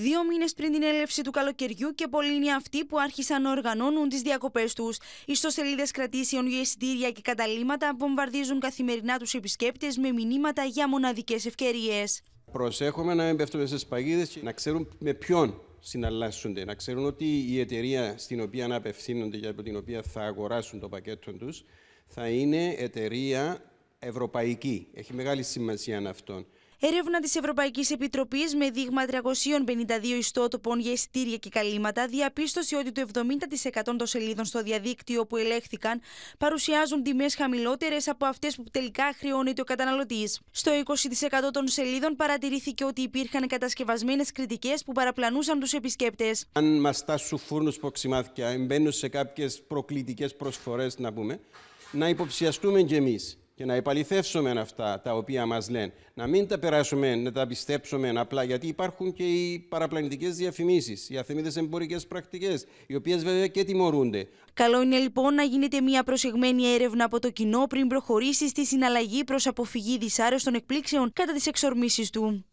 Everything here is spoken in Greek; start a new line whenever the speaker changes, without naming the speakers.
Δύο μήνες πριν την έλευση του καλοκαιριού και πολλοί είναι αυτοί που άρχισαν να οργανώνουν τις διακοπές τους. Ιστοσελίδες κρατήσεων για εισιτήρια και καταλήματα βομβαρδίζουν καθημερινά τους επισκέπτες με μηνύματα για μοναδικές ευκαιρίες.
Προσέχουμε να μην πέφτουμε σε παγίδε και να ξέρουν με ποιον συναλλάσσονται. Να ξέρουν ότι η εταιρεία στην οποία απευθύνονται και από την οποία θα αγοράσουν το πακέτο τους θα είναι εταιρεία ευρωπαϊκή. Έχει μεγάλη σημασία αυτόν. Έρευνα της Ευρωπαϊκής Επιτροπής με
δείγμα 352 ιστότοπων για εισιτήρια και καλύματα διαπίστωσε ότι το 70% των σελίδων στο διαδίκτυο που ελέγχθηκαν παρουσιάζουν τιμές χαμηλότερες από αυτές που τελικά χρεώνεται ο καταναλωτής. Στο 20% των σελίδων παρατηρήθηκε ότι υπήρχαν κατασκευασμένες κριτικές που παραπλανούσαν τους επισκέπτες.
Αν μας τάσουν φούρνου προξημάτια, μπαίνουν σε κάποιες προκλητικές προσφορές, να πούμε, να υποψιαστούμε κι εμείς και να επαληθεύσουμε αυτά τα οποία μας λένε. Να μην τα περάσουμε, να τα πιστέψουμε απλά, γιατί υπάρχουν και οι παραπλανητικές διαφημίσεις, οι αθεμίδες εμπορικές πρακτικές, οι οποίες βέβαια και τιμωρούνται.
Καλό είναι λοιπόν να γίνεται μια προσεγμένη έρευνα από το κοινό πριν προχωρήσει στη συναλλαγή προς αποφυγή των εκπλήξεων κατά τις εξορμήσεις του.